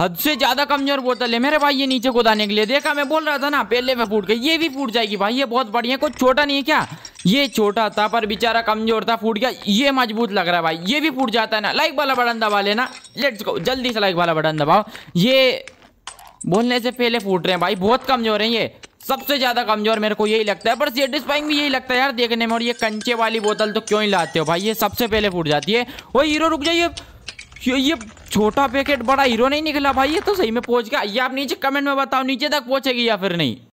हद से ज्यादा कमजोर बोतल है मेरे भाई ये नीचे कुदाने के लिए देखा मैं बोल रहा था ना पहले में फूट गई ये भी फूट जाएगी भाई ये बहुत बढ़िया कुछ छोटा नहीं है क्या ये छोटा था पर बेचारा कमजोर था फूट गया ये मजबूत लग रहा है भाई ये भी फूट जाता है ना लाइक वाला बटन दबा लेना लेट्स गो जल्दी से लाइक वाला बटन दबाओ ये बोलने से पहले फूट रहे हैं भाई बहुत कमजोर है ये सबसे ज्यादा कमजोर मेरे को यही लगता है पर सेटिस्फाइंग भी यही लगता है यार देखने में और ये कंचे वाली बोतल तो क्यों ही लाते हो भाई ये सबसे पहले फूट जाती है वो हीरो रुक जाइए ये ये छोटा पैकेट बड़ा हीरो नहीं निकला भाई ये तो सही में पहुंच गया ये आप नीचे कमेंट में बताओ नीचे तक पहुंचेगी या फिर नहीं